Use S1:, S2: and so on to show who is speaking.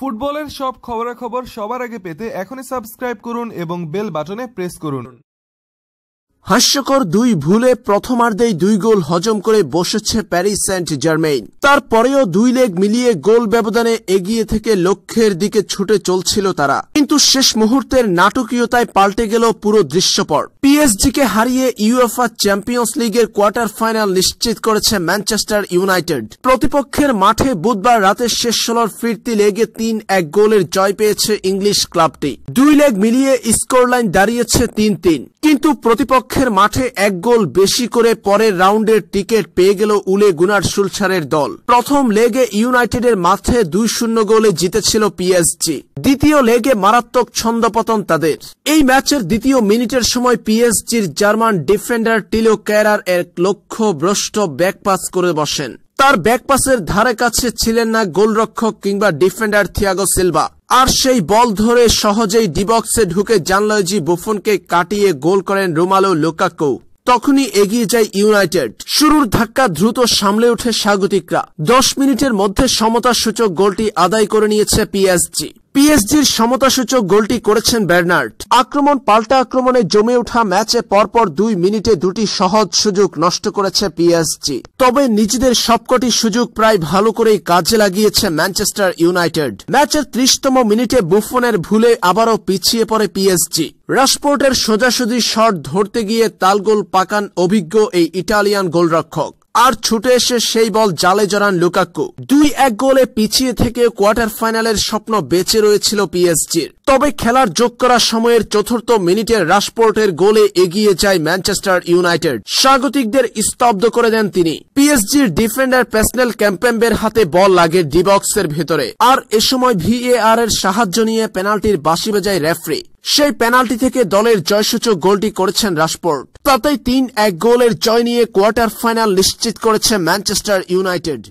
S1: ফুটবলের সব খবরাখবর সবার আগে পেতে এখনই সাবস্ক্রাইব করুন এবং বেল বাটনে প্রেস করুন হাস্যকর দুই ভুলে প্রথমার্ধেই দুই গোল হজম করে বসেছে প্যারিস সেন্ট জার্মেইন তারপরেও দুই লেগ মিলিয়ে গোল ব্যবধানে এগিয়ে থেকে লক্ষ্যের দিকে ছুটে চলছিল তারা কিন্তু শেষ মুহূর্তের নাটকীয়তায় পাল্টে গেল পুরো দৃশ্যপট পিএসজিকে হারিয়ে ইউএফআ চ্যাম্পিয়ন্স লিগের কোয়ার্টার ফাইনাল নিশ্চিত করেছে ম্যানচেস্টার ইউনাইটেড প্রতিপক্ষের মাঠে বুধবার রাতে শেষ ষোলোর ফিরতি লেগে তিন এক গোলের জয় পেয়েছে ইংলিশ ক্লাবটি দুই লেগ মিলিয়ে স্কোরলাইন দাঁড়িয়েছে তিন তিন কিন্তু প্রতিপক্ষের মাঠে এক গোল বেশি করে পরের রাউন্ডের টিকিট পেয়ে গেল উলে গুনার সুলসারের দল প্রথম লেগে ইউনাইটেডের মাঠে দুই শূন্য গোলে জিতেছিল পিএসজি দ্বিতীয় লেগে মারাত্মক ছন্দপতন তাদের এই ম্যাচের দ্বিতীয় মিনিটের সময় পিএসজির জার্মান ডিফেন্ডার টিলো ক্যারার এর লক্ষ্য ভ্রষ্ট ব্যাকপাস করে বসেন তার ব্যাকপাসের ধারে কাছে ছিলেন না গোলরক্ষক কিংবা ডিফেন্ডার থিয়াগো সিলভা আর সেই বল ধরে সহজেই ডিবক্সে ঢুকে জানলয়জি বুফনকে কাটিয়ে গোল করেন রোমালো লোকাকো তখনই এগিয়ে যায় ইউনাইটেড শুরুর ধাক্কা দ্রুত সামলে ওঠে স্বাগতিকরা দশ মিনিটের মধ্যে সূচক গোলটি আদায় করে নিয়েছে পিএসজি পিএসজির সমতাসূচক গোলটি করেছেন বের্নার্ড আক্রমণ পাল্টা আক্রমণে জমে ওঠা ম্যাচে পরপর দুই মিনিটে দুটি সহজ সুযোগ নষ্ট করেছে পিএসজি তবে নিজেদের সবকটি সুযোগ প্রায় ভালো করেই কাজে লাগিয়েছে ম্যানচেস্টার ইউনাইটেড ম্যাচের ত্রিশতম মিনিটে বুফনের ভুলে আবারও পিছিয়ে পড়ে পিএসজি রাসপোর্টের সোজাসুজি শট ধরতে গিয়ে তালগোল পাকান অভিজ্ঞ এই ইটালিয়ান গোলরক্ষক আর ছুটে এসে সেই বল জালে জড়ান লুকাক্কু দুই এক গোলে পিছিয়ে থেকে কোয়ার্টার ফাইনালের স্বপ্ন বেঁচে রয়েছিল পিএসজির তবে খেলার যোগ করার সময়ের চতুর্থ মিনিটে রাশপোর্টের গোলে এগিয়ে যায় ম্যানচেস্টার ইউনাইটেড স্বাগতিকদের স্তব্ধ করে দেন তিনি পিএসজির ডিফেন্ডার প্যাসনেল ক্যাম্পেম্বের হাতে বল লাগে ডিবক্সের ভেতরে আর এ সময় ভিএআর এর সাহায্য নিয়ে পেনাল্টির বাসি বাজায় রেফরি সেই পেনাল্টি থেকে দলের জয়সূচক গোলটি করেছেন রাশপোর্ট তাতেই তিন এক গোলের জয় নিয়ে কোয়ার্টার ফাইনাল নিশ্চিত করেছে ম্যানচেস্টার ইউনাইটেড